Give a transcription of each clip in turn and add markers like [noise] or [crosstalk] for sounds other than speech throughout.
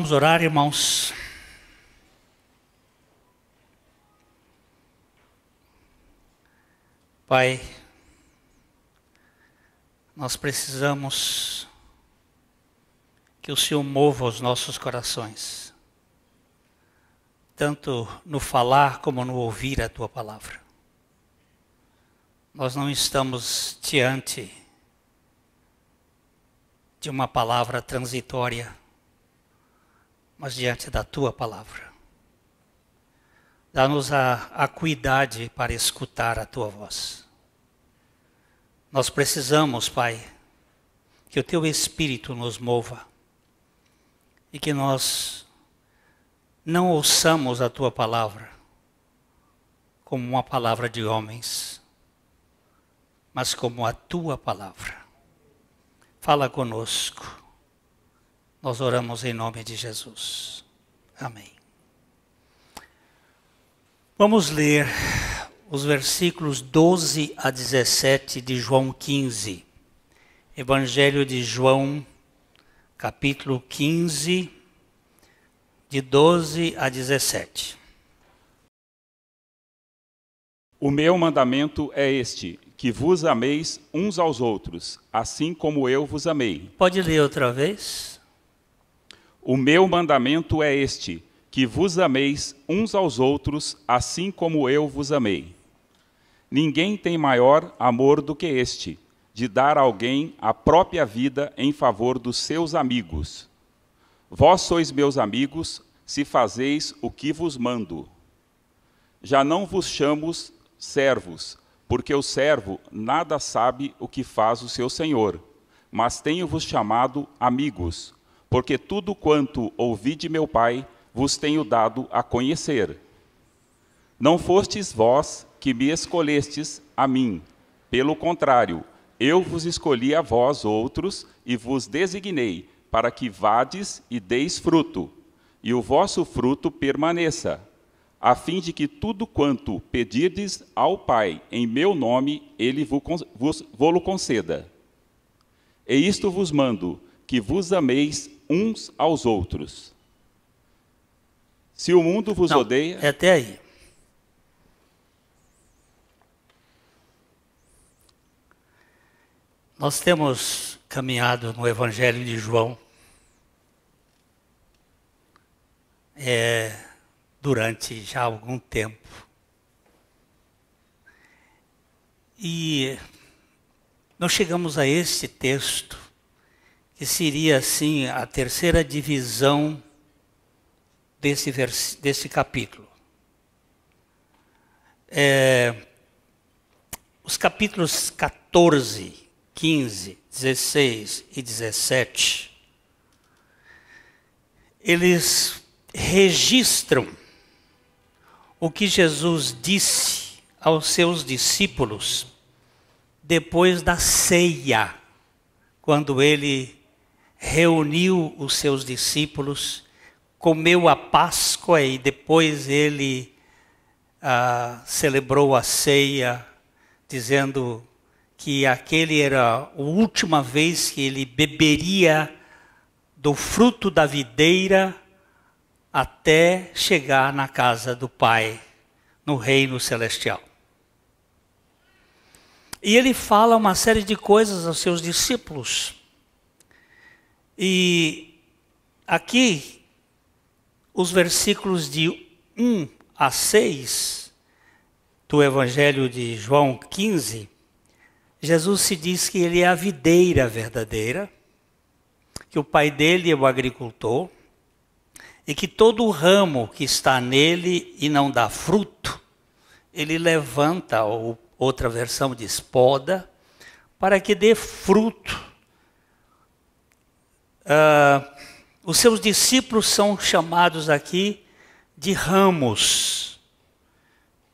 Vamos orar, irmãos. Pai, nós precisamos que o Senhor mova os nossos corações, tanto no falar como no ouvir a tua palavra. Nós não estamos diante de uma palavra transitória mas diante da tua palavra. Dá-nos a acuidade para escutar a tua voz. Nós precisamos, Pai, que o teu espírito nos mova e que nós não ouçamos a tua palavra como uma palavra de homens, mas como a tua palavra. Fala conosco nós oramos em nome de Jesus. Amém. Vamos ler os versículos 12 a 17 de João 15. Evangelho de João, capítulo 15, de 12 a 17. O meu mandamento é este: que vos ameis uns aos outros, assim como eu vos amei. Pode ler outra vez? O meu mandamento é este: que vos ameis uns aos outros, assim como eu vos amei. Ninguém tem maior amor do que este, de dar a alguém a própria vida em favor dos seus amigos. Vós sois meus amigos, se fazeis o que vos mando. Já não vos chamo servos, porque o servo nada sabe o que faz o seu senhor, mas tenho-vos chamado amigos porque tudo quanto ouvi de meu Pai vos tenho dado a conhecer. Não fostes vós que me escolhestes a mim, pelo contrário, eu vos escolhi a vós outros e vos designei, para que vades e deis fruto, e o vosso fruto permaneça, a fim de que tudo quanto pedirdes ao Pai em meu nome, ele vos, vos conceda. E isto vos mando, que vos ameis uns aos outros. Se o mundo vos Não, odeia. É até aí. Nós temos caminhado no Evangelho de João é, durante já algum tempo. E nós chegamos a este texto que seria assim a terceira divisão desse, desse capítulo. É, os capítulos 14, 15, 16 e 17, eles registram o que Jesus disse aos seus discípulos depois da ceia, quando ele reuniu os seus discípulos, comeu a Páscoa e depois ele ah, celebrou a ceia, dizendo que aquele era a última vez que ele beberia do fruto da videira até chegar na casa do Pai, no reino celestial. E ele fala uma série de coisas aos seus discípulos. E aqui, os versículos de 1 a 6 do Evangelho de João 15, Jesus se diz que ele é a videira verdadeira, que o pai dele é o agricultor, e que todo ramo que está nele e não dá fruto, ele levanta, ou outra versão diz poda, para que dê fruto ah, os seus discípulos são chamados aqui de ramos.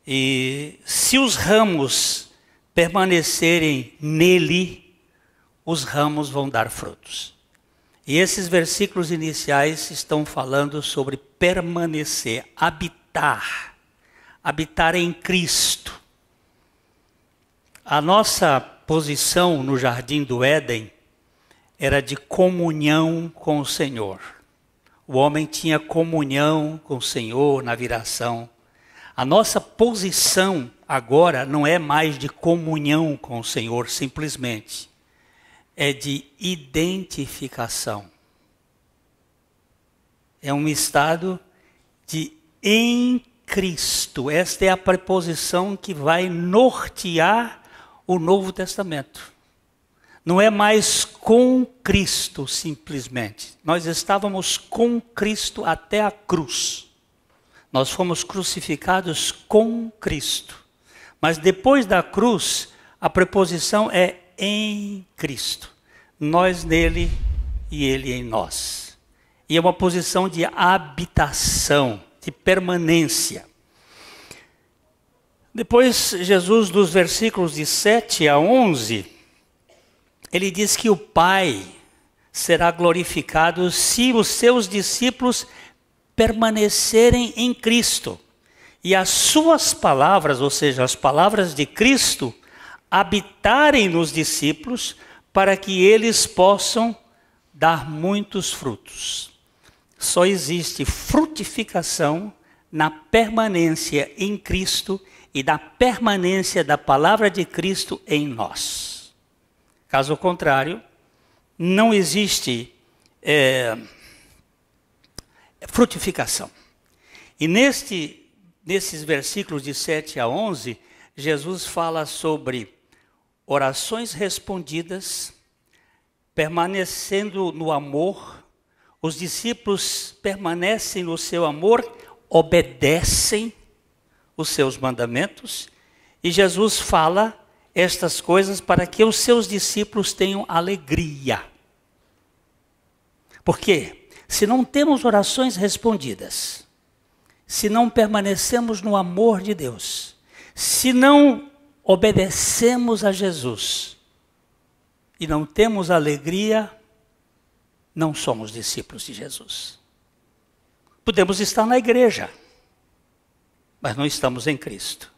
E se os ramos permanecerem nele, os ramos vão dar frutos. E esses versículos iniciais estão falando sobre permanecer, habitar, habitar em Cristo. A nossa posição no jardim do Éden era de comunhão com o Senhor. O homem tinha comunhão com o Senhor na viração. A nossa posição agora não é mais de comunhão com o Senhor simplesmente, é de identificação. É um estado de em Cristo. Esta é a preposição que vai nortear o Novo Testamento. Não é mais com Cristo simplesmente. Nós estávamos com Cristo até a cruz. Nós fomos crucificados com Cristo. Mas depois da cruz, a preposição é em Cristo. Nós nele e ele em nós. E é uma posição de habitação, de permanência. Depois, Jesus, dos versículos de 7 a 11, ele diz que o Pai será glorificado se os seus discípulos permanecerem em Cristo e as suas palavras, ou seja, as palavras de Cristo, habitarem nos discípulos para que eles possam dar muitos frutos. Só existe frutificação na permanência em Cristo e da permanência da palavra de Cristo em nós. Caso contrário, não existe é, frutificação. E neste, nesses versículos de 7 a 11, Jesus fala sobre orações respondidas, permanecendo no amor, os discípulos permanecem no seu amor, obedecem os seus mandamentos, e Jesus fala estas coisas para que os seus discípulos tenham alegria. Porque se não temos orações respondidas, se não permanecemos no amor de Deus, se não obedecemos a Jesus e não temos alegria, não somos discípulos de Jesus. Podemos estar na igreja, mas não estamos em Cristo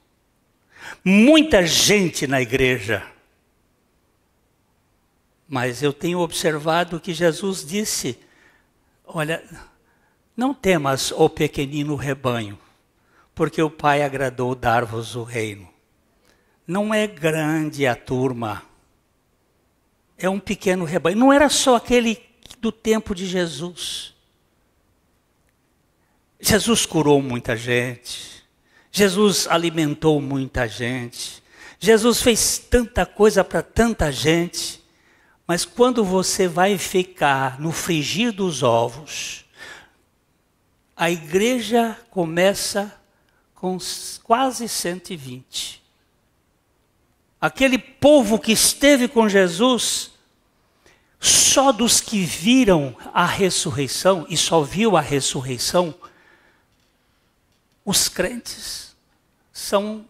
muita gente na igreja. Mas eu tenho observado que Jesus disse: Olha, não temas, o pequenino rebanho, porque o Pai agradou dar-vos o reino. Não é grande a turma, é um pequeno rebanho. Não era só aquele do tempo de Jesus. Jesus curou muita gente. Jesus alimentou muita gente. Jesus fez tanta coisa para tanta gente. Mas quando você vai ficar no frigir dos ovos, a igreja começa com quase 120. Aquele povo que esteve com Jesus, só dos que viram a ressurreição, e só viu a ressurreição, os crentes são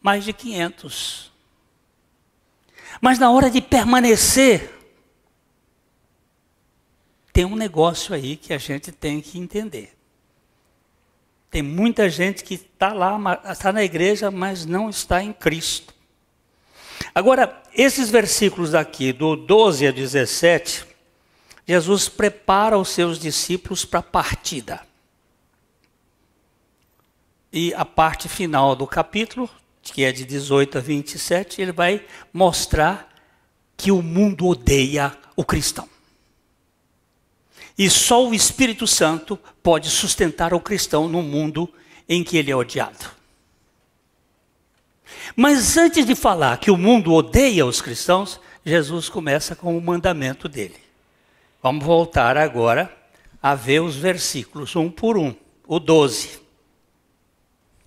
mais de 500. Mas na hora de permanecer, tem um negócio aí que a gente tem que entender. Tem muita gente que está lá, está na igreja, mas não está em Cristo. Agora, esses versículos aqui, do 12 a 17, Jesus prepara os seus discípulos para a partida e a parte final do capítulo, que é de 18 a 27, ele vai mostrar que o mundo odeia o cristão. E só o Espírito Santo pode sustentar o cristão no mundo em que ele é odiado. Mas antes de falar que o mundo odeia os cristãos, Jesus começa com o mandamento dele. Vamos voltar agora a ver os versículos um por um. O 12.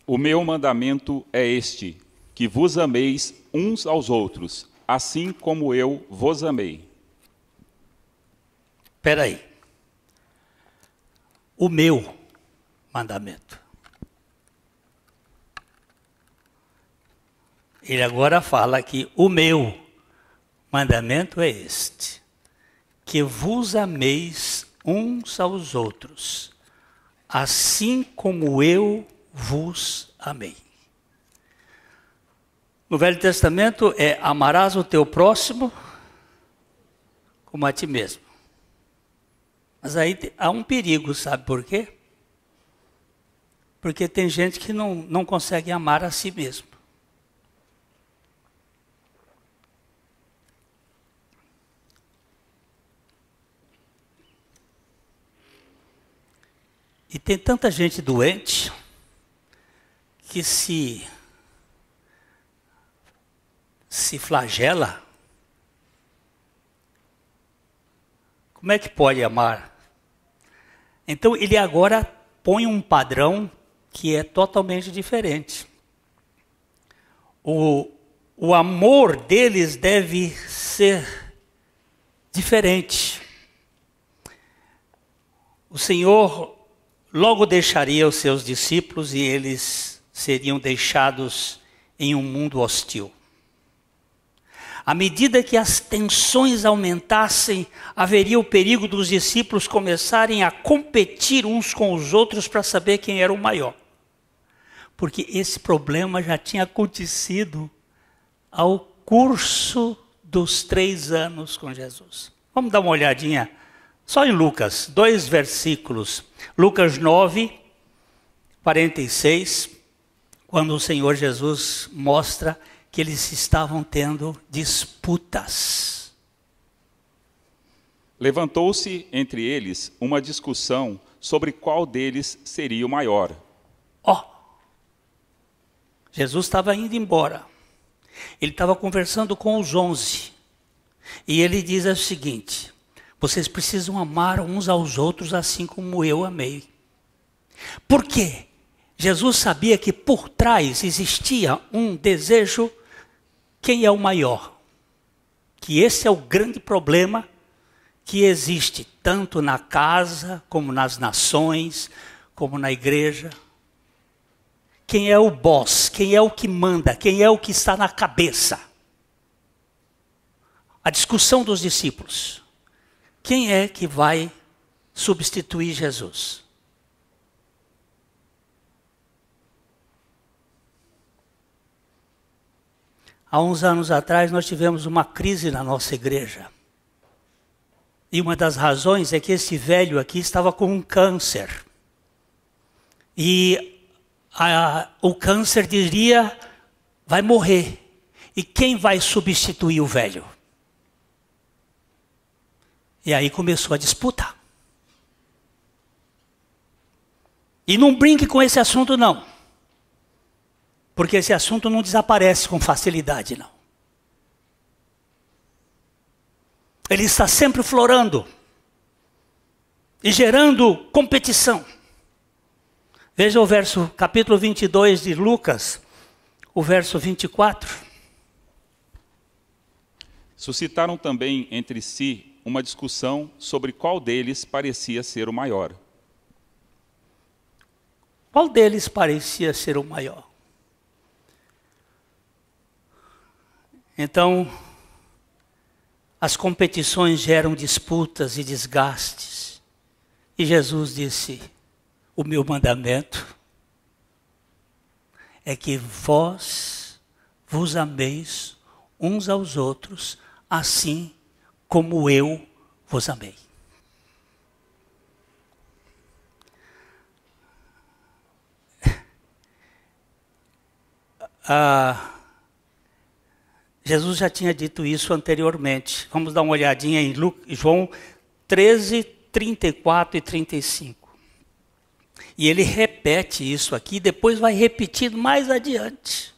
O meu mandamento é este: que vos ameis uns aos outros, assim como eu vos amei. Espera aí. O meu mandamento. Ele agora fala que o meu mandamento é este: que vos ameis uns aos outros, assim como eu vos amei. No Velho Testamento é amarás o teu próximo como a ti mesmo. Mas aí há um perigo, sabe por quê? Porque tem gente que não, não consegue amar a si mesmo. E tem tanta gente doente, que se se flagela, como é que pode amar? Então ele agora põe um padrão que é totalmente diferente. O, o amor deles deve ser diferente. O Senhor logo deixaria os seus discípulos e eles seriam deixados em um mundo hostil. À medida que as tensões aumentassem, haveria o perigo dos discípulos começarem a competir uns com os outros para saber quem era o maior. Porque esse problema já tinha acontecido ao curso dos três anos com Jesus. Vamos dar uma olhadinha só em Lucas, dois versículos. Lucas 9, 46 quando o Senhor Jesus mostra que eles estavam tendo disputas. Levantou-se entre eles uma discussão sobre qual deles seria o maior. Ó, oh, Jesus estava indo embora. Ele estava conversando com os onze. E ele diz o seguinte: vocês precisam amar uns aos outros assim como eu amei. Por quê? Jesus sabia que por trás existia um desejo: quem é o maior? Que esse é o grande problema que existe tanto na casa, como nas nações, como na igreja. Quem é o boss? Quem é o que manda? Quem é o que está na cabeça? A discussão dos discípulos. Quem é que vai substituir Jesus? Há uns anos atrás nós tivemos uma crise na nossa igreja. E uma das razões é que esse velho aqui estava com um câncer. E a, o câncer diria: vai morrer. E quem vai substituir o velho? E aí começou a disputa. E não brinque com esse assunto, não. Porque esse assunto não desaparece com facilidade, não. Ele está sempre florando e gerando competição. Veja o verso, capítulo 22 de Lucas, o verso 24. Suscitaram também entre si uma discussão sobre qual deles parecia ser o maior. Qual deles parecia ser o maior? Então, as competições geram disputas e desgastes. E Jesus disse: O meu mandamento é que vós vos ameis uns aos outros, assim como eu vos amei. Ah, [laughs] Jesus já tinha dito isso anteriormente. Vamos dar uma olhadinha em João 13, 34 e 35. E ele repete isso aqui, depois vai repetir mais adiante.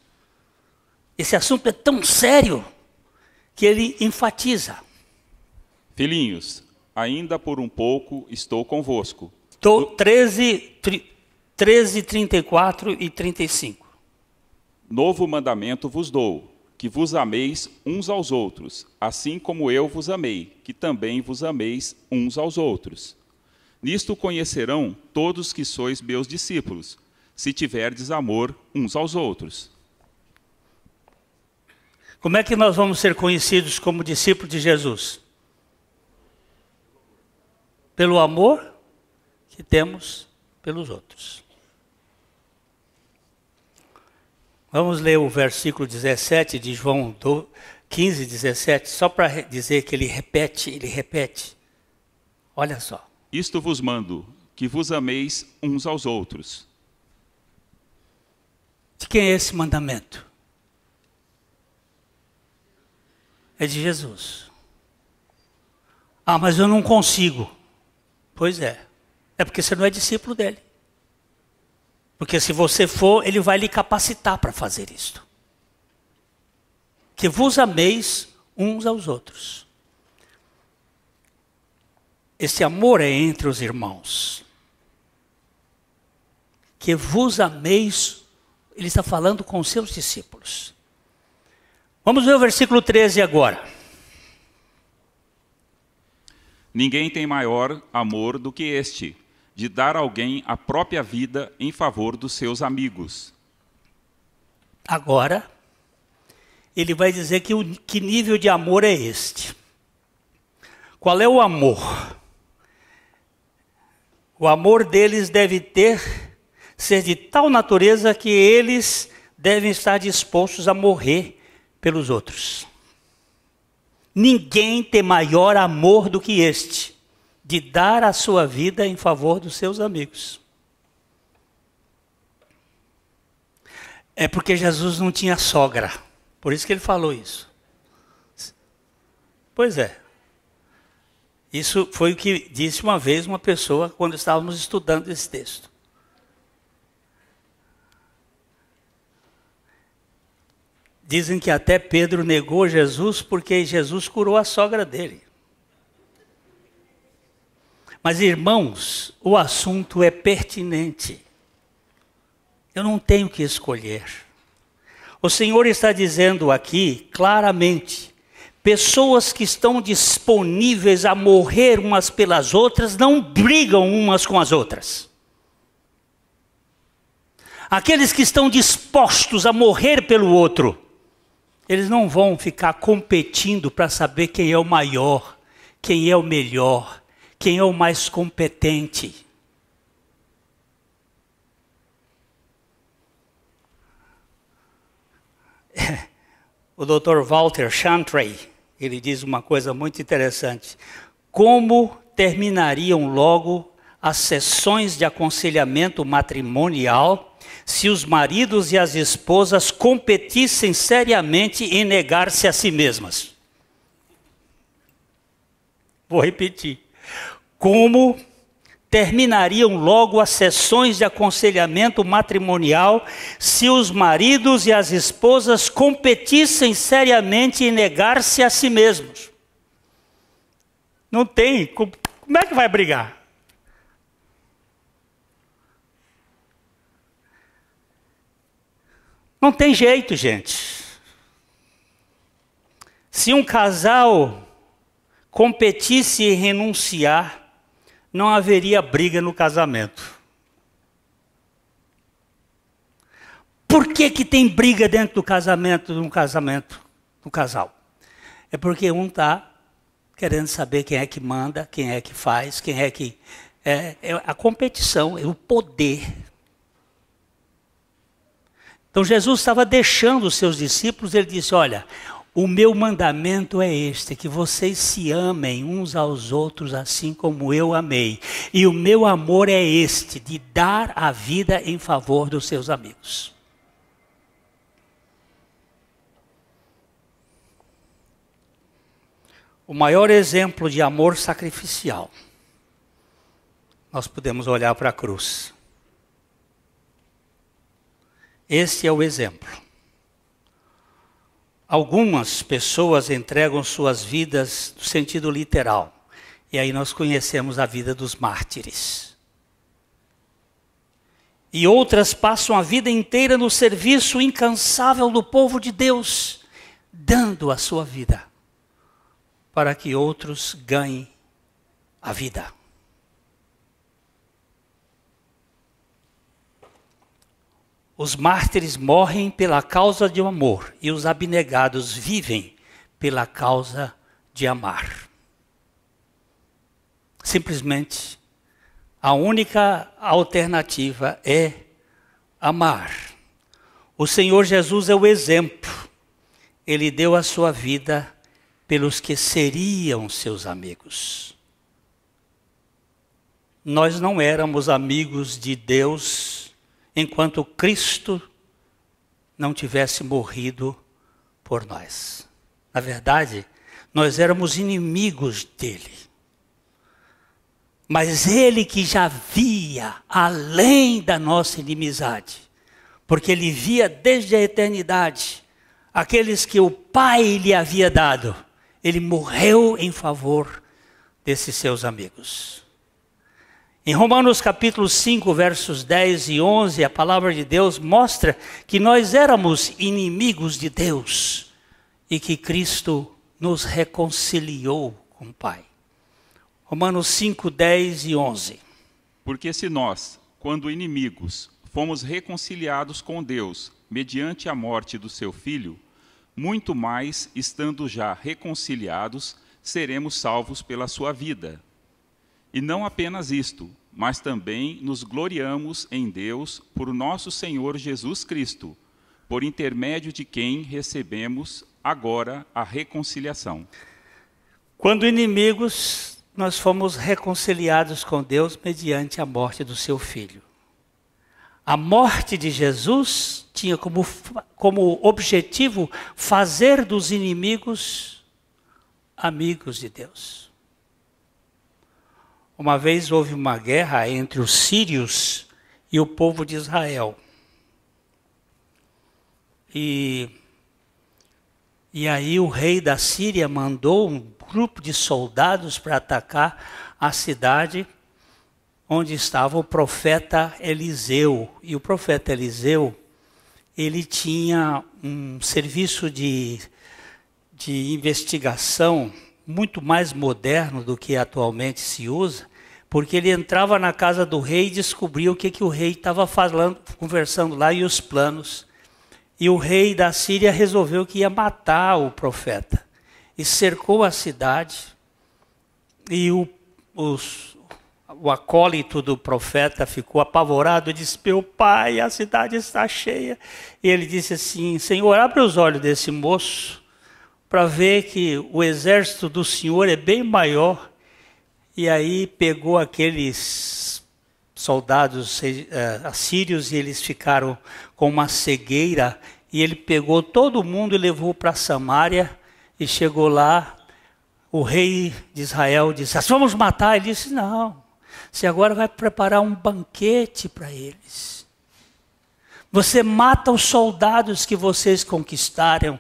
Esse assunto é tão sério que ele enfatiza. Filhinhos, ainda por um pouco estou convosco. Tô, 13, 13, 34 e 35. Novo mandamento vos dou que vos ameis uns aos outros, assim como eu vos amei, que também vos ameis uns aos outros. Nisto conhecerão todos que sois meus discípulos, se tiverdes amor uns aos outros. Como é que nós vamos ser conhecidos como discípulos de Jesus? Pelo amor que temos pelos outros. Vamos ler o versículo 17 de João 15, 17, só para dizer que ele repete, ele repete. Olha só. Isto vos mando, que vos ameis uns aos outros. De quem é esse mandamento? É de Jesus. Ah, mas eu não consigo. Pois é. É porque você não é discípulo dele. Porque se você for, ele vai lhe capacitar para fazer isto. Que vos ameis uns aos outros. Esse amor é entre os irmãos. Que vos ameis, ele está falando com os seus discípulos. Vamos ver o versículo 13 agora. Ninguém tem maior amor do que este, de dar alguém a própria vida em favor dos seus amigos. Agora, ele vai dizer que, o, que nível de amor é este. Qual é o amor? O amor deles deve ter, ser de tal natureza que eles devem estar dispostos a morrer pelos outros. Ninguém tem maior amor do que este de dar a sua vida em favor dos seus amigos. É porque Jesus não tinha sogra. Por isso que ele falou isso. Pois é. Isso foi o que disse uma vez uma pessoa quando estávamos estudando esse texto. Dizem que até Pedro negou Jesus porque Jesus curou a sogra dele. Mas, irmãos, o assunto é pertinente. Eu não tenho que escolher. O Senhor está dizendo aqui claramente: pessoas que estão disponíveis a morrer umas pelas outras não brigam umas com as outras. Aqueles que estão dispostos a morrer pelo outro, eles não vão ficar competindo para saber quem é o maior, quem é o melhor, quem é o mais competente. [laughs] O Dr. Walter Chantrey, ele diz uma coisa muito interessante. Como terminariam logo as sessões de aconselhamento matrimonial se os maridos e as esposas competissem seriamente em negar-se a si mesmas? Vou repetir como terminariam logo as sessões de aconselhamento matrimonial se os maridos e as esposas competissem seriamente em negar-se a si mesmos. Não tem. Como é que vai brigar? Não tem jeito, gente. Se um casal competisse em renunciar, não haveria briga no casamento. Por que, que tem briga dentro do casamento, no casamento, no casal? É porque um está querendo saber quem é que manda, quem é que faz, quem é que. É, é a competição, é o poder. Então Jesus estava deixando os seus discípulos, ele disse: Olha, o meu mandamento é este: que vocês se amem uns aos outros assim como eu amei. E o meu amor é este: de dar a vida em favor dos seus amigos. O maior exemplo de amor sacrificial, nós podemos olhar para a cruz. Este é o exemplo. Algumas pessoas entregam suas vidas no sentido literal. E aí nós conhecemos a vida dos mártires. E outras passam a vida inteira no serviço incansável do povo de Deus, dando a sua vida para que outros ganhem a vida. Os mártires morrem pela causa de um amor e os abnegados vivem pela causa de amar. Simplesmente, a única alternativa é amar. O Senhor Jesus é o exemplo. Ele deu a sua vida pelos que seriam seus amigos. Nós não éramos amigos de Deus enquanto Cristo não tivesse morrido por nós. Na verdade, nós éramos inimigos dele. Mas ele que já via além da nossa inimizade, porque ele via desde a eternidade aqueles que o Pai lhe havia dado, ele morreu em favor desses seus amigos. Em Romanos capítulo 5, versos 10 e 11, a palavra de Deus mostra que nós éramos inimigos de Deus e que Cristo nos reconciliou com o Pai. Romanos 5, 10 e 11. Porque se nós, quando inimigos, fomos reconciliados com Deus mediante a morte do seu Filho, muito mais, estando já reconciliados, seremos salvos pela sua vida. E não apenas isto, mas também nos gloriamos em Deus por nosso Senhor Jesus Cristo, por intermédio de quem recebemos agora a reconciliação. Quando inimigos, nós fomos reconciliados com Deus mediante a morte do seu filho. A morte de Jesus tinha como, como objetivo fazer dos inimigos amigos de Deus. Uma vez houve uma guerra entre os sírios e o povo de Israel. E, e aí o rei da Síria mandou um grupo de soldados para atacar a cidade onde estava o profeta Eliseu. E o profeta Eliseu, ele tinha um serviço de, de investigação muito mais moderno do que atualmente se usa, porque ele entrava na casa do rei e descobria o que, que o rei estava falando, conversando lá e os planos. E o rei da Síria resolveu que ia matar o profeta e cercou a cidade. E o, os, o acólito do profeta ficou apavorado e disse: Meu pai, a cidade está cheia. E ele disse assim: Senhor, abre os olhos desse moço para ver que o exército do Senhor é bem maior. E aí pegou aqueles soldados eh, assírios e eles ficaram com uma cegueira. E ele pegou todo mundo e levou para Samaria. E chegou lá, o rei de Israel disse: Nós vamos matar. Ele disse: Não, você agora vai preparar um banquete para eles. Você mata os soldados que vocês conquistaram,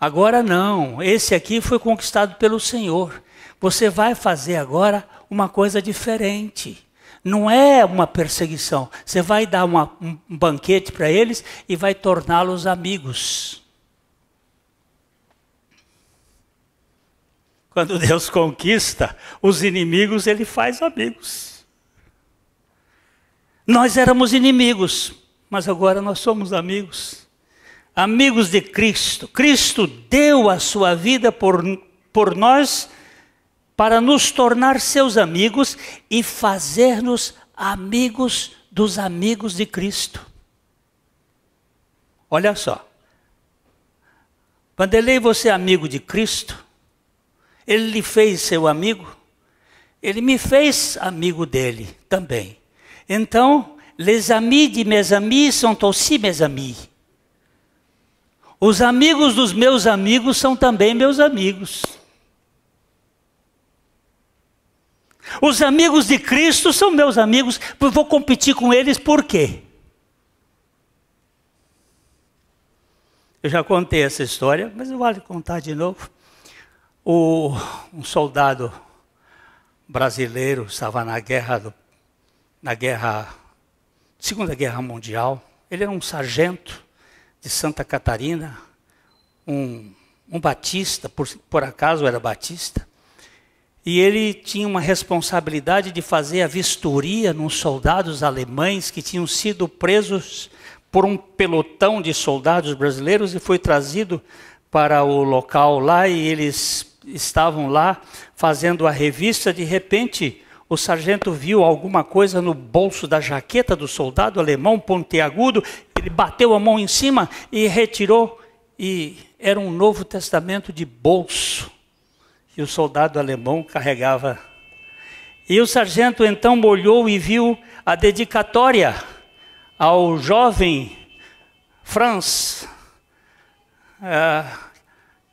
Agora não, esse aqui foi conquistado pelo Senhor. Você vai fazer agora uma coisa diferente. Não é uma perseguição. Você vai dar uma, um banquete para eles e vai torná-los amigos. Quando Deus conquista os inimigos, ele faz amigos. Nós éramos inimigos, mas agora nós somos amigos amigos de Cristo. Cristo deu a sua vida por, por nós para nos tornar seus amigos e fazer-nos amigos dos amigos de Cristo. Olha só. Vanderlei, você é amigo de Cristo? Ele lhe fez seu amigo? Ele me fez amigo dele também. Então, les amis de mes amis sont aussi mes amis. Os amigos dos meus amigos são também meus amigos. Os amigos de Cristo são meus amigos, vou competir com eles por quê? Eu já contei essa história, mas vale contar de novo. O, um soldado brasileiro estava na guerra, do, na guerra, Segunda Guerra Mundial. Ele era um sargento de Santa Catarina, um, um batista, por, por acaso era batista, e ele tinha uma responsabilidade de fazer a vistoria nos soldados alemães que tinham sido presos por um pelotão de soldados brasileiros e foi trazido para o local lá e eles estavam lá fazendo a revista. De repente, o sargento viu alguma coisa no bolso da jaqueta do soldado alemão ponteagudo, ele bateu a mão em cima e retirou, e era um novo testamento de bolso que o soldado alemão carregava. E o sargento então olhou e viu a dedicatória ao jovem Franz, ah,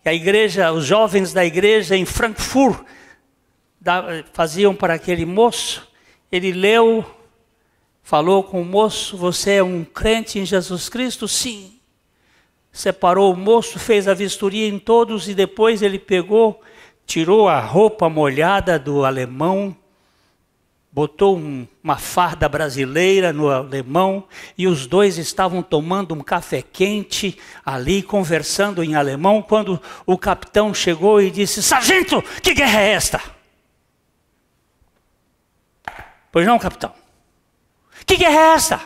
a igreja, os jovens da igreja em Frankfurt faziam para aquele moço, ele leu, falou com o moço: Você é um crente em Jesus Cristo? Sim. Separou o moço, fez a vistoria em todos e depois ele pegou, tirou a roupa molhada do alemão, botou um, uma farda brasileira no alemão e os dois estavam tomando um café quente ali, conversando em alemão, quando o capitão chegou e disse: Sargento, que guerra é esta? Pois não, capitão? Que guerra é essa?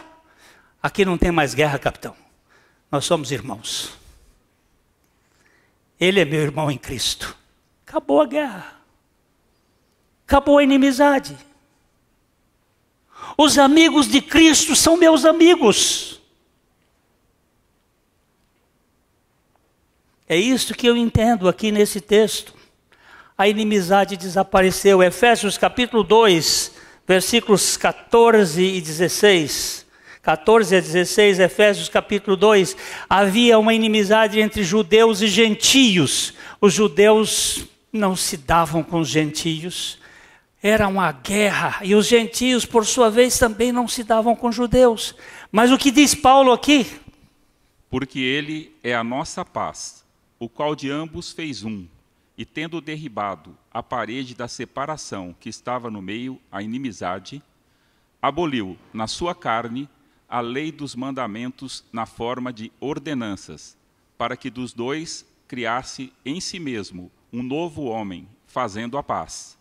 Aqui não tem mais guerra, capitão. Nós somos irmãos. Ele é meu irmão em Cristo. Acabou a guerra. Acabou a inimizade. Os amigos de Cristo são meus amigos. É isso que eu entendo aqui nesse texto. A inimizade desapareceu. Efésios capítulo 2, versículos 14 e 16. 14 a 16, Efésios capítulo 2, havia uma inimizade entre judeus e gentios. Os judeus não se davam com os gentios. Era uma guerra, e os gentios, por sua vez, também não se davam com os judeus. Mas o que diz Paulo aqui? Porque ele é a nossa paz, o qual de ambos fez um, e tendo derribado a parede da separação que estava no meio, a inimizade, aboliu na sua carne a lei dos mandamentos na forma de ordenanças, para que dos dois criasse em si mesmo um novo homem, fazendo a paz.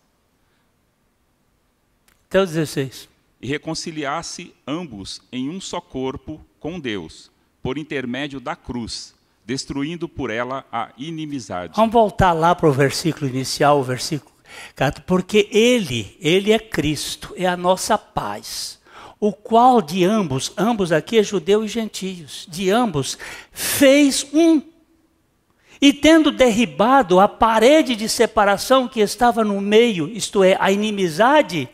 Até o 16. E reconciliasse ambos em um só corpo com Deus, por intermédio da cruz destruindo por ela a inimizade. Vamos voltar lá para o versículo inicial, o versículo 4, porque ele, ele é Cristo, é a nossa paz, o qual de ambos, ambos aqui é judeu e gentios, de ambos fez um. E tendo derribado a parede de separação que estava no meio, isto é, a inimizade,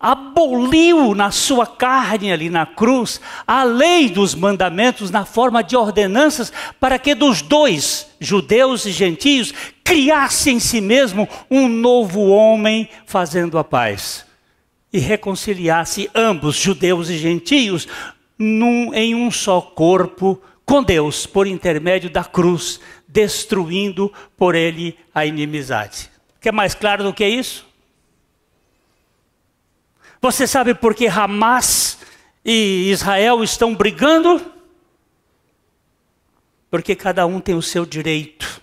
aboliu na sua carne ali na cruz a lei dos mandamentos na forma de ordenanças para que dos dois, judeus e gentios, criasse em si mesmo um novo homem fazendo a paz e reconciliasse ambos, judeus e gentios, num, em um só corpo com Deus por intermédio da cruz, destruindo por ele a inimizade. Quer mais claro do que isso? Você sabe por que Hamas e Israel estão brigando? Porque cada um tem o seu direito.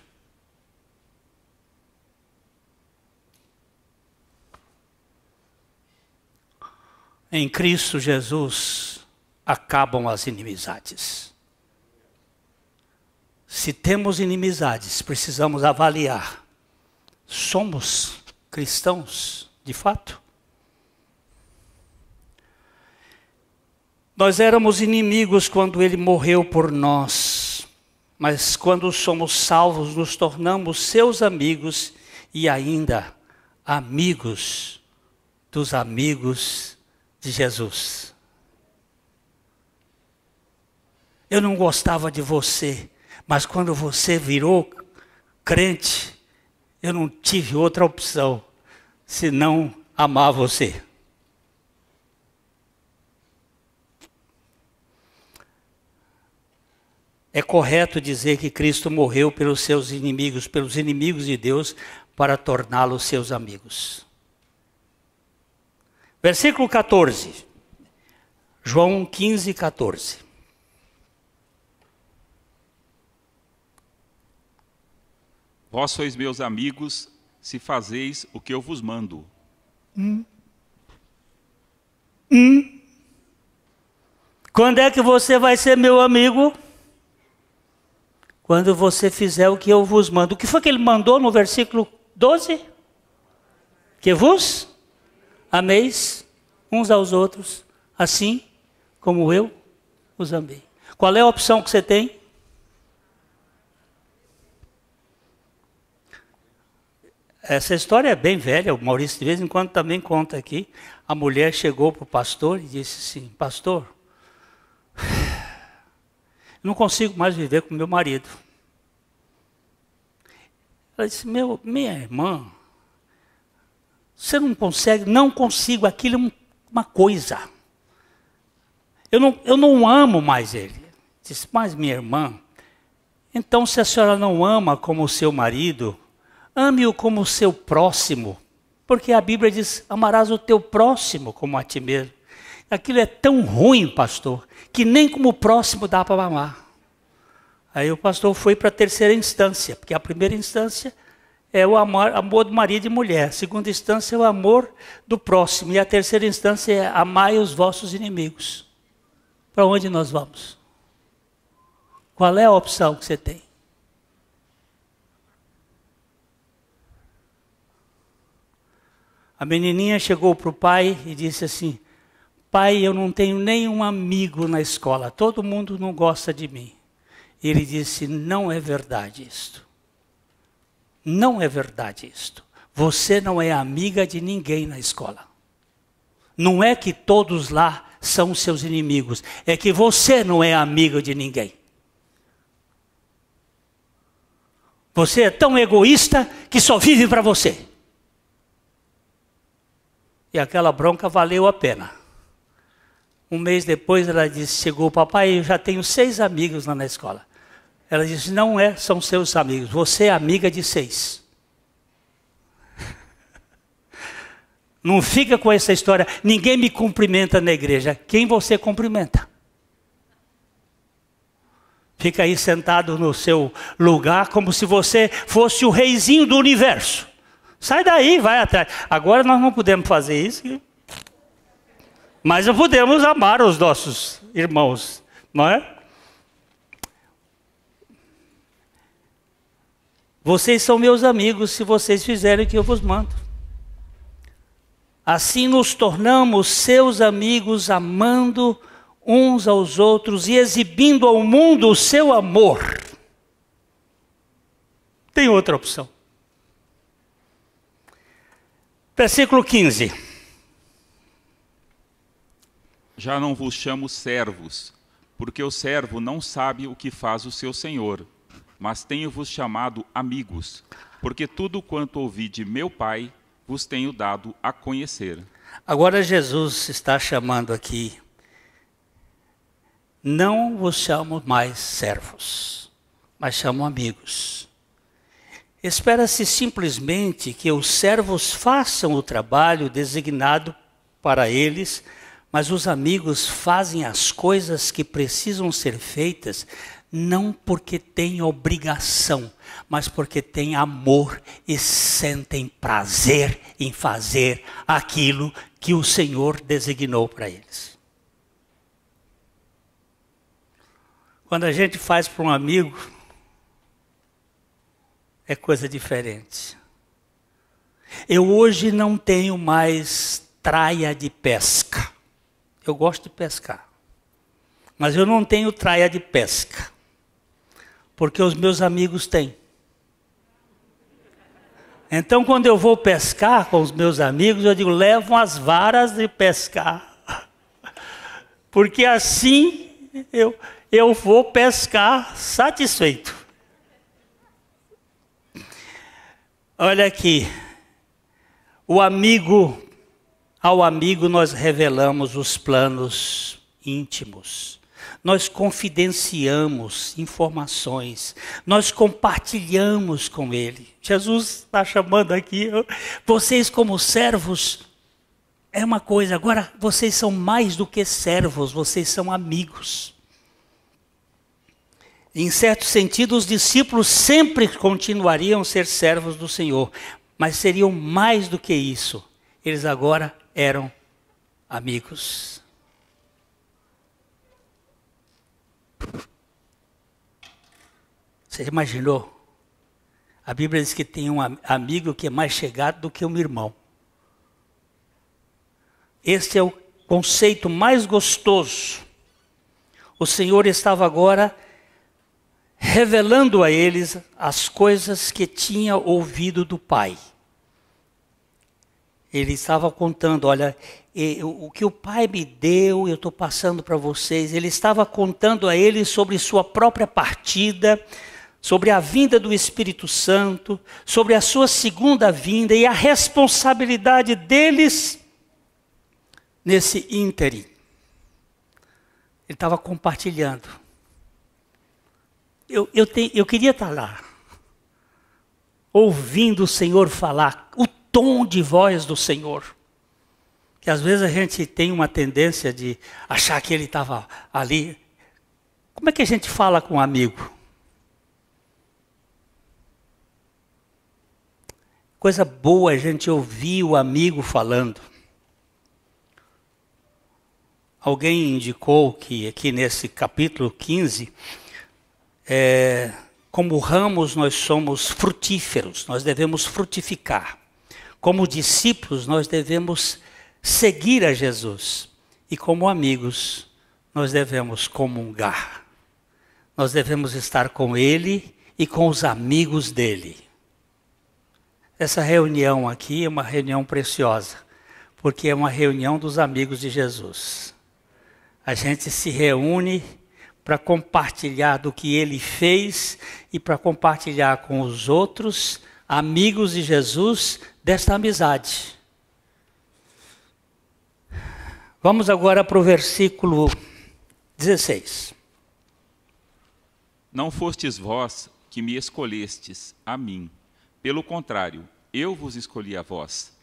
Em Cristo Jesus acabam as inimizades. Se temos inimizades, precisamos avaliar: somos cristãos de fato? Nós éramos inimigos quando ele morreu por nós, mas quando somos salvos, nos tornamos seus amigos e ainda amigos dos amigos de Jesus. Eu não gostava de você, mas quando você virou crente, eu não tive outra opção senão amar você. É correto dizer que Cristo morreu pelos seus inimigos, pelos inimigos de Deus, para torná-los seus amigos. Versículo 14. João 15, 14. Vós sois meus amigos se fazeis o que eu vos mando. Hum. Hum. Quando é que você vai ser meu amigo? quando você fizer o que eu vos mando. O que foi que ele mandou no versículo 12? Que vos ameis uns aos outros, assim como eu os amei. Qual é a opção que você tem? Essa história é bem velha, o Maurício de vez em quando também conta aqui. A mulher chegou para o pastor e disse assim: Pastor, não consigo mais viver com meu marido. Ela disse, meu, minha irmã, você não consegue, não consigo, aquilo é uma coisa. Eu não, eu não amo mais ele. Eu disse, mas minha irmã, então se a senhora não ama como o seu marido, ame-o como o seu próximo. Porque a Bíblia diz, amarás o teu próximo como a ti mesmo. Aquilo é tão ruim, pastor, que nem como próximo dá para amar. Aí o pastor foi para a terceira instância, porque a primeira instância é o amor, amor do marido e mulher. A segunda instância é o amor do próximo. E a terceira instância é amai os vossos inimigos. Para onde nós vamos? Qual é a opção que você tem? A menininha chegou para o pai e disse assim: Pai, eu não tenho nenhum amigo na escola, todo mundo não gosta de mim. Ele disse: Não é verdade isto. Não é verdade isto. Você não é amiga de ninguém na escola. Não é que todos lá são seus inimigos, é que você não é amigo de ninguém. Você é tão egoísta que só vive para você. E aquela bronca valeu a pena. Um mês depois ela disse, chegou o papai, eu já tenho seis amigos lá na escola. Ela disse, não é, são seus amigos, você é amiga de seis. [laughs] Não fica com essa história, ninguém me cumprimenta na igreja. Quem você cumprimenta? Fica aí sentado no seu lugar como se você fosse o reizinho do universo. Sai daí, vai atrás. Agora nós não podemos fazer isso. Mas não podemos amar os nossos irmãos, não é? Vocês são meus amigos se vocês fizerem o que eu vos mando. Assim nos tornamos seus amigos, amando uns aos outros e exibindo ao mundo o seu amor. Tem outra opção. Versículo 15 já não vos chamo servos, porque o servo não sabe o que faz o seu senhor, mas tenho-vos chamado amigos, porque tudo quanto ouvi de meu Pai vos tenho dado a conhecer. Agora Jesus está chamando aqui, não vos chamo mais servos, mas chamo amigos. Espera-se simplesmente que os servos façam o trabalho designado para eles mas os amigos fazem as coisas que precisam ser feitas não porque têm obrigação, mas porque têm amor e sentem prazer em fazer aquilo que o Senhor designou para eles. Quando a gente faz para um amigo, é coisa diferente. Eu hoje não tenho mais traia de pesca. Eu gosto de pescar. Mas eu não tenho traia de pesca. Porque os meus amigos têm. Então, quando eu vou pescar com os meus amigos, eu digo: levam as varas de pescar. [laughs] Porque assim eu, eu vou pescar satisfeito. Olha aqui. O amigo ao amigo nós revelamos os planos íntimos. Nós confidenciamos informações, nós compartilhamos com ele. Jesus está chamando aqui, vocês, como servos, é uma coisa, agora vocês são mais do que servos, vocês são amigos. Em certo sentido, os discípulos sempre continuariam ser servos do Senhor, mas seriam mais do que isso. Eles agora eram amigos. Você imaginou? A Bíblia diz que tem um amigo que é mais chegado do que um irmão. Este é o conceito mais gostoso. O Senhor estava agora revelando a eles as coisas que tinha ouvido do Pai. Ele estava contando, olha, o que o Pai me deu, eu estou passando para vocês. Ele estava contando a ele sobre sua própria partida, sobre a vinda do Espírito Santo, sobre a sua segunda vinda e a responsabilidade deles nesse ínterim. Ele estava compartilhando. Eu, eu, te, eu queria estar tá lá, ouvindo o Senhor falar o tom de voz do Senhor. Que às vezes a gente tem uma tendência de achar que ele estava ali. Como é que a gente fala com um amigo? Coisa boa é a gente ouvir o amigo falando. Alguém indicou que aqui nesse capítulo 15, é, como ramos nós somos frutíferos, nós devemos frutificar. Como discípulos, nós devemos seguir a Jesus. E como amigos, nós devemos comungar. Nós devemos estar com Ele e com os amigos dele. Essa reunião aqui é uma reunião preciosa, porque é uma reunião dos amigos de Jesus. A gente se reúne para compartilhar do que ele fez e para compartilhar com os outros amigos de Jesus desta amizade. Vamos agora para o versículo 16. Não fostes vós que me escolhestes a mim. Pelo contrário, eu vos escolhi a vós,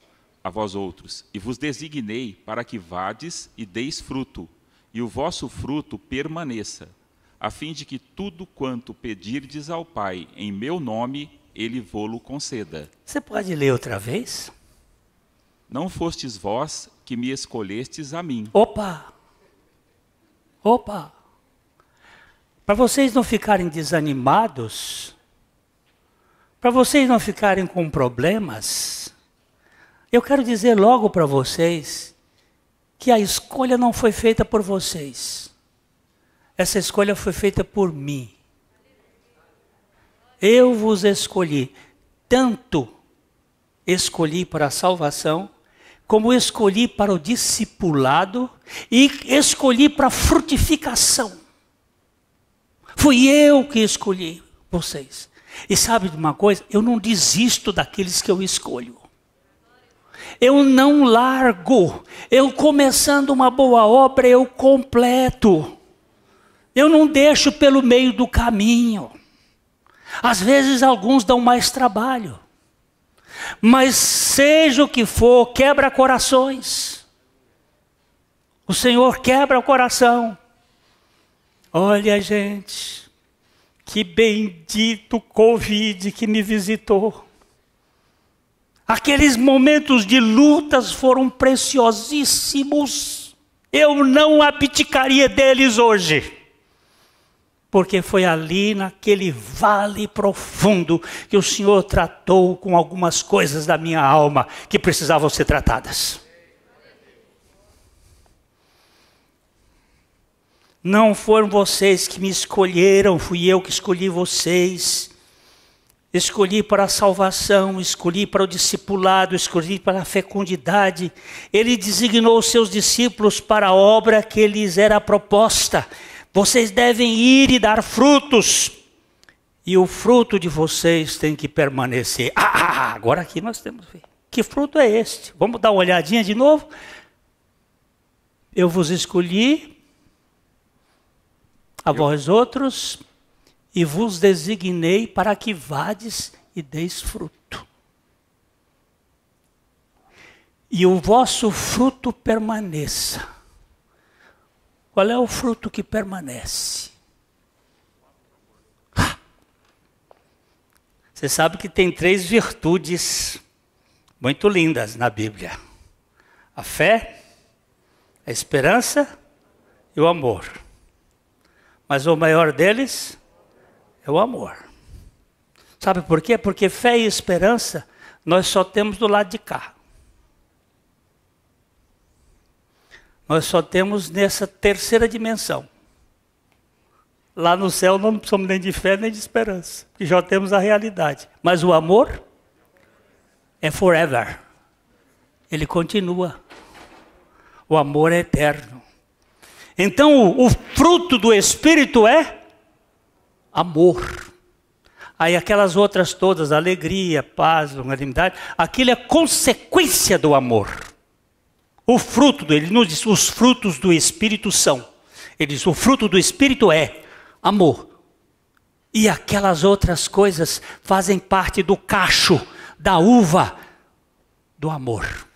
a vós outros, e vos designei para que vades e deis fruto, e o vosso fruto permaneça, a fim de que tudo quanto pedirdes ao Pai em meu nome, ele vô-lo conceda. Você pode ler outra vez? Não fostes vós que me escolhestes a mim. Opa! Opa! Para vocês não ficarem desanimados, para vocês não ficarem com problemas, eu quero dizer logo para vocês que a escolha não foi feita por vocês. Essa escolha foi feita por mim. Eu vos escolhi, tanto escolhi para a salvação, como escolhi para o discipulado e escolhi para a frutificação. Fui eu que escolhi vocês. E sabe de uma coisa? Eu não desisto daqueles que eu escolho. Eu não largo. Eu começando uma boa obra, eu completo. Eu não deixo pelo meio do caminho. Às vezes alguns dão mais trabalho. Mas seja o que for, quebra corações. O Senhor quebra o coração. Olha, gente, que bendito Covid que me visitou. Aqueles momentos de lutas foram preciosíssimos. Eu não abdicaria deles hoje porque foi ali naquele vale profundo que o Senhor tratou com algumas coisas da minha alma que precisavam ser tratadas. Não foram vocês que me escolheram, fui eu que escolhi vocês. Escolhi para a salvação, escolhi para o discipulado, escolhi para a fecundidade. Ele designou os seus discípulos para a obra que lhes era proposta. Vocês devem ir e dar frutos, e o fruto de vocês tem que permanecer. Ah, ah, ah agora aqui nós temos. Que fruto é este? Vamos dar uma olhadinha de novo? Eu vos escolhi a vós outros e vos designei para que vades e deis fruto. E o vosso fruto permaneça qual é o fruto que permanece? Você sabe que tem três virtudes muito lindas na Bíblia: a fé, a esperança e o amor. Mas o maior deles é o amor. Sabe por quê? Porque fé e esperança nós só temos do lado de cá. Nós só temos nessa terceira dimensão. Lá no céu não somos nem de fé nem de esperança, porque já temos a realidade. Mas o amor é forever. Ele continua. O amor é eterno. Então, o, fruto do Espírito é amor. Aí, aquelas outras todas, alegria, paz, longanimidade, aquilo é consequência do amor. O fruto dele, nos diz, os frutos do Espírito são. Ele diz, o fruto do Espírito é amor. E aquelas outras coisas fazem parte do cacho, da uva, do amor.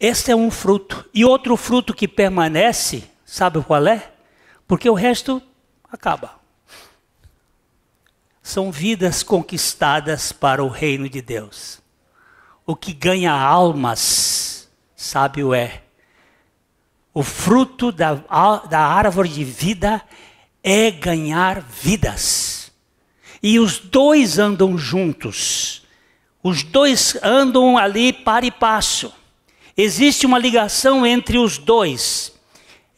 Esse é um fruto. E outro fruto que permanece, sabe qual é? Porque o resto acaba. São vidas conquistadas para o reino de Deus. O que ganha almas, sábio é. O fruto da, da árvore de vida é ganhar vidas. E os dois andam juntos. Os dois andam ali para e passo. Existe uma ligação entre os dois.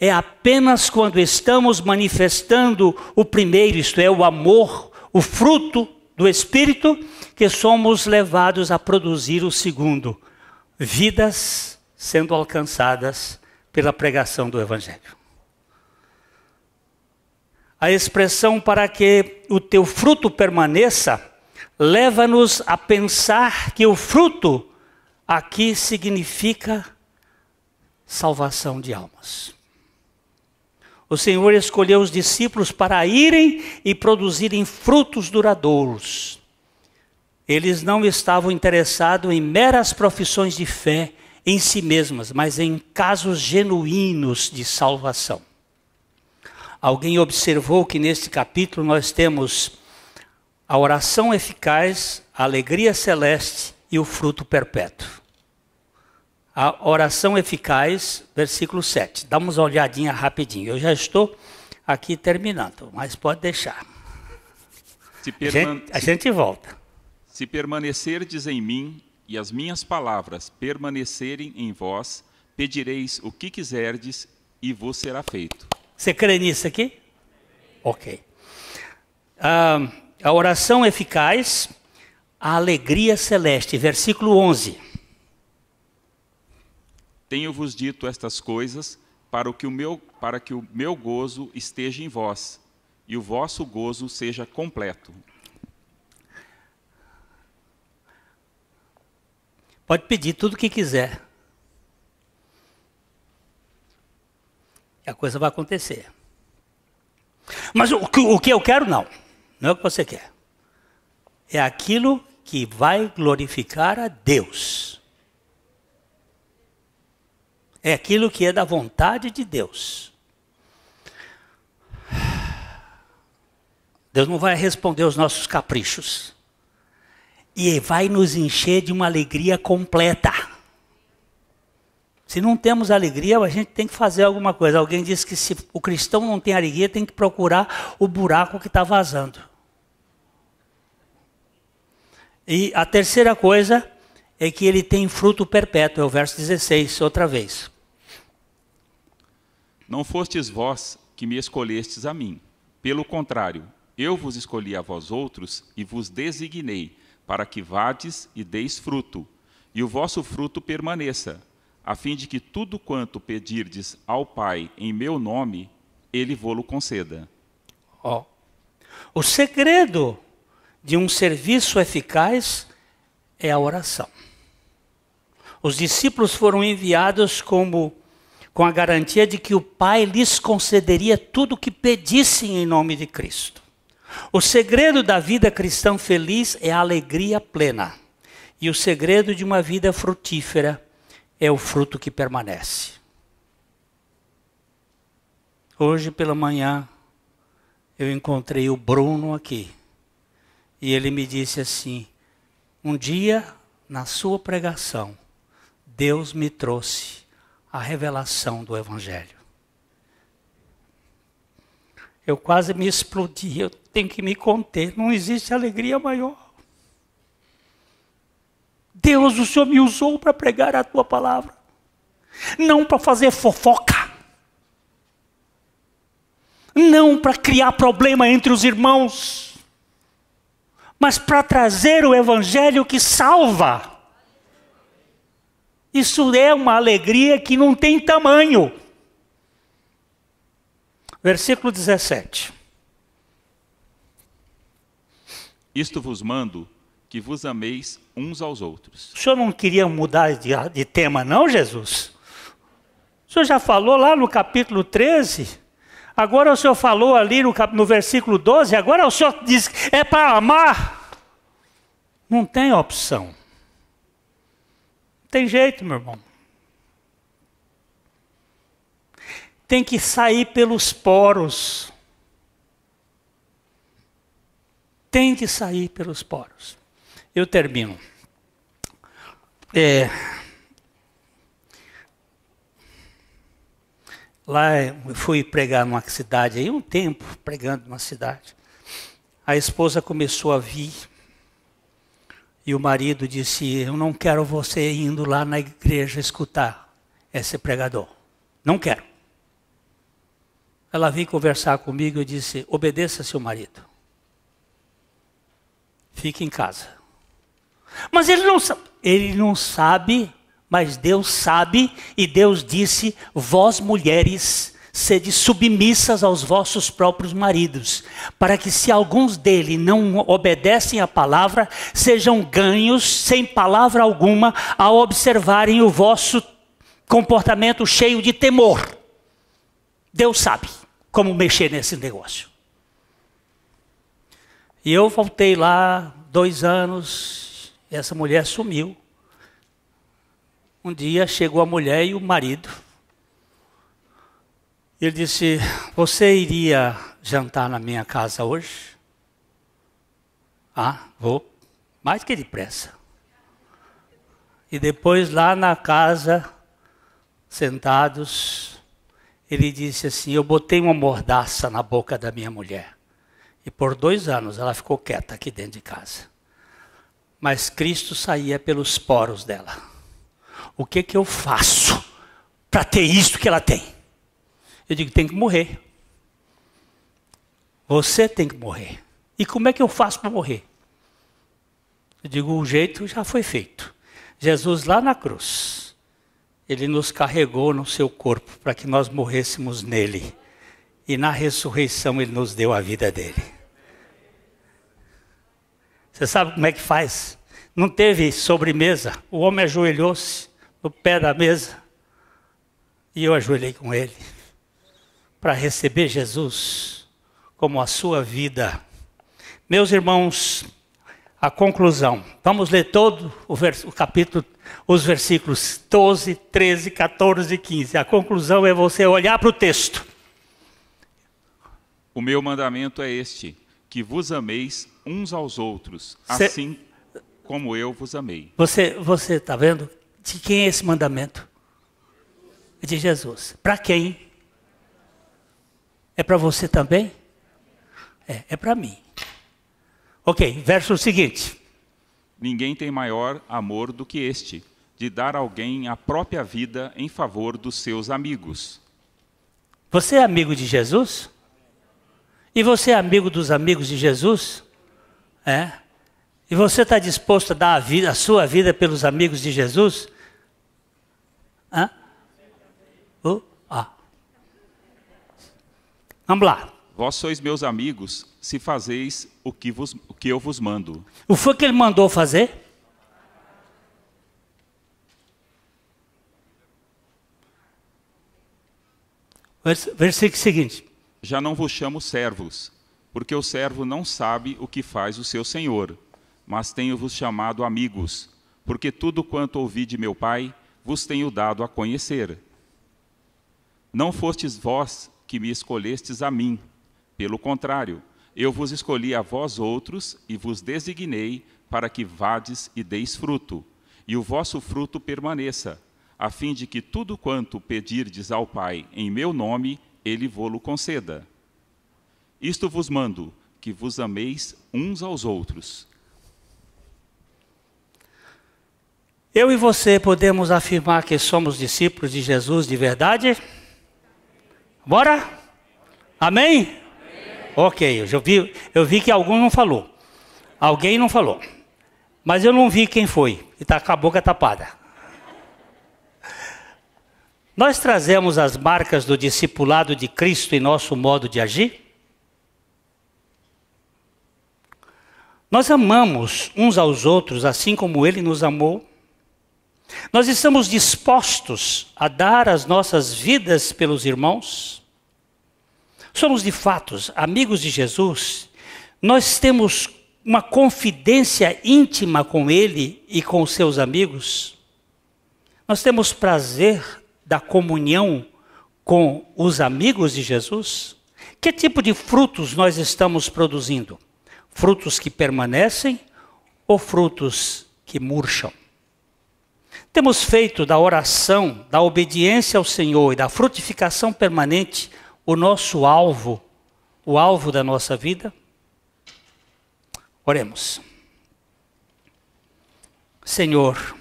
É apenas quando estamos manifestando o primeiro, isto é, o amor, o fruto do Espírito, que somos levados a produzir o segundo, vidas sendo alcançadas pela pregação do Evangelho. A expressão para que o teu fruto permaneça leva-nos a pensar que o fruto aqui significa salvação de almas. O Senhor escolheu os discípulos para irem e produzirem frutos duradouros. Eles não estavam interessados em meras profissões de fé em si mesmas, mas em casos genuínos de salvação. Alguém observou que neste capítulo nós temos a oração eficaz, a alegria celeste e o fruto perpétuo. A oração eficaz, versículo 7. Dá uma olhadinha rapidinho. Eu já estou aqui terminando, mas pode deixar. Se a, gente, a gente volta. Se permanecerdes em mim e as minhas palavras permanecerem em vós, pedireis o que quiserdes e vos será feito. Você crê nisso aqui? Ok. Ah, a oração eficaz, a alegria celeste, versículo 11. Tenho-vos dito estas coisas para, que o meu, para que o meu gozo esteja em vós e o vosso gozo seja completo. Pode pedir tudo o que quiser. E a coisa vai acontecer. Mas o que, o que eu quero, não. Não é o que você quer. É aquilo que vai glorificar a Deus. É aquilo que é da vontade de Deus. Deus não vai responder aos nossos caprichos e vai nos encher de uma alegria completa. Se não temos alegria, a gente tem que fazer alguma coisa. Alguém disse que se o cristão não tem alegria, tem que procurar o buraco que está vazando. E a terceira coisa é que ele tem fruto perpétuo, é o verso 16, outra vez. Não fostes vós que me escolhestes a mim. Pelo contrário, eu vos escolhi a vós outros e vos designei para que vades e deis fruto, e o vosso fruto permaneça, a fim de que tudo quanto pedirdes ao Pai em meu nome, ele vô-lo conceda. Ó, oh. o segredo de um serviço eficaz é a oração. Os discípulos foram enviados como com a garantia de que o Pai lhes concederia tudo o que pedissem em nome de Cristo. O segredo da vida cristã feliz é a alegria plena. E o segredo de uma vida frutífera é o fruto que permanece. Hoje pela manhã eu encontrei o Bruno aqui. E ele me disse assim: Um dia, na sua pregação, Deus me trouxe a revelação do Evangelho. Eu quase me explodi. Eu tem que me conter. Não existe alegria maior. Deus, o Senhor me usou para pregar a tua palavra, não para fazer fofoca, não para criar problema entre os irmãos, mas para trazer o evangelho que salva. Isso é uma alegria que não tem tamanho. Versículo 17. Isto vos mando, que vos ameis uns aos outros. O senhor não queria mudar de, de tema, não, Jesus? O senhor já falou lá no capítulo 13. Agora o senhor falou ali no, no versículo 12. Agora o senhor diz: é para amar. Não tem opção. Não tem jeito, meu irmão. Tem que sair pelos poros. tem que sair pelos poros. Eu termino. É, lá eu fui pregar numa cidade, aí um tempo pregando numa cidade. A esposa começou a vir e o marido disse: Eu não quero você indo lá na igreja escutar esse pregador. Não quero. Ela veio conversar comigo e disse: Obedeça seu marido fique em casa. Mas ele não sabe. Ele não sabe, mas Deus sabe, e Deus disse: Vós mulheres, sede submissas aos vossos próprios maridos, para que se alguns dele não obedecem à palavra, sejam ganhos sem palavra alguma ao observarem o vosso comportamento cheio de temor. Deus sabe como mexer nesse negócio. E eu voltei lá dois anos, essa mulher sumiu. Um dia chegou a mulher e o marido. Ele disse: Você iria jantar na minha casa hoje? Ah, vou. Mais que depressa. E depois, lá na casa, sentados, ele disse assim: Eu botei uma mordaça na boca da minha mulher. E por dois anos ela ficou quieta aqui dentro de casa. Mas Cristo saía pelos poros dela. O que que eu faço para ter isso que ela tem? Eu digo, tem que morrer. Você tem que morrer. E como é que eu faço para morrer? Eu digo, o jeito já foi feito. Jesus lá na cruz, ele nos carregou no seu corpo para que nós morrêssemos nele. E na ressurreição ele nos deu a vida dele. Você sabe como é que faz? Não teve sobremesa. O homem ajoelhou-se no pé da mesa e eu ajoelhei com ele para receber Jesus como a sua vida. Meus irmãos, a conclusão. Vamos ler todo o, o capítulo, os versículos 12, 13, 14 e 15. A conclusão é você olhar para o texto. O meu mandamento é este: que vos ameis uns aos outros, Cê... assim como eu vos amei. Você você está vendo? De quem é esse mandamento? de Jesus. Para quem? É para você também? É, é para mim. Ok, verso seguinte. Ninguém tem maior amor do que este, de dar alguém a própria vida em favor dos seus amigos. Você é amigo de Jesus? E você é amigo dos amigos de Jesus? É? E você está disposto a dar a, vida, a, sua vida pelos amigos de Jesus? Uh, ah. Vamos lá. Vós sois meus amigos se fazeis o que, vos, o que eu vos mando. O que foi que ele mandou fazer? Versículo seguinte. Já não vos chamo servos, porque o servo não sabe o que faz o seu senhor. Mas tenho-vos chamado amigos, porque tudo quanto ouvi de meu Pai vos tenho dado a conhecer. Não fostes vós que me escolhestes a mim, pelo contrário, eu vos escolhi a vós outros e vos designei para que vades e deis fruto, e o vosso fruto permaneça, a fim de que tudo quanto pedirdes ao Pai em meu nome, ele vô-lo conceda. Isto vos mando, que vos ameis uns aos outros. Eu e você podemos afirmar que somos discípulos de Jesus de verdade? Bora? Amém? Amém. Ok, eu já vi, eu vi que algum não falou. Alguém não falou. Mas eu não vi quem foi, e está com a boca tapada. Nós trazemos as marcas do discipulado de Cristo em nosso modo de agir? Nós amamos uns aos outros assim como Ele nos amou. Nós estamos dispostos a dar as nossas vidas pelos irmãos. Somos de fato amigos de Jesus. Nós temos uma confidência íntima com Ele e com seus amigos. Nós temos prazer da comunhão com os amigos de Jesus. Que tipo de frutos nós estamos produzindo? Frutos que permanecem ou frutos que murcham? Temos feito da oração, da obediência ao Senhor e da frutificação permanente o nosso alvo, o alvo da nossa vida? Oremos. Senhor,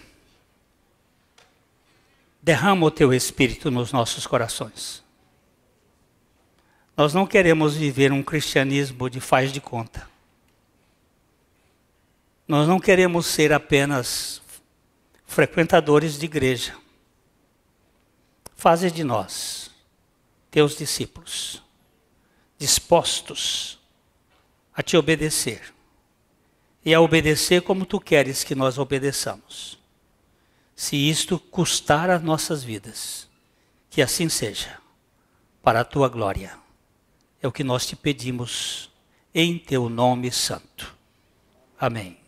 derrama o teu espírito nos nossos corações. Nós não queremos viver um cristianismo de faz de conta. Nós não queremos ser apenas frequentadores de igreja. Faze de nós, teus discípulos, dispostos a te obedecer e a obedecer como tu queres que nós obedeçamos. Se isto custar as nossas vidas, que assim seja, para a tua glória. É o que nós te pedimos em teu nome santo. Amém.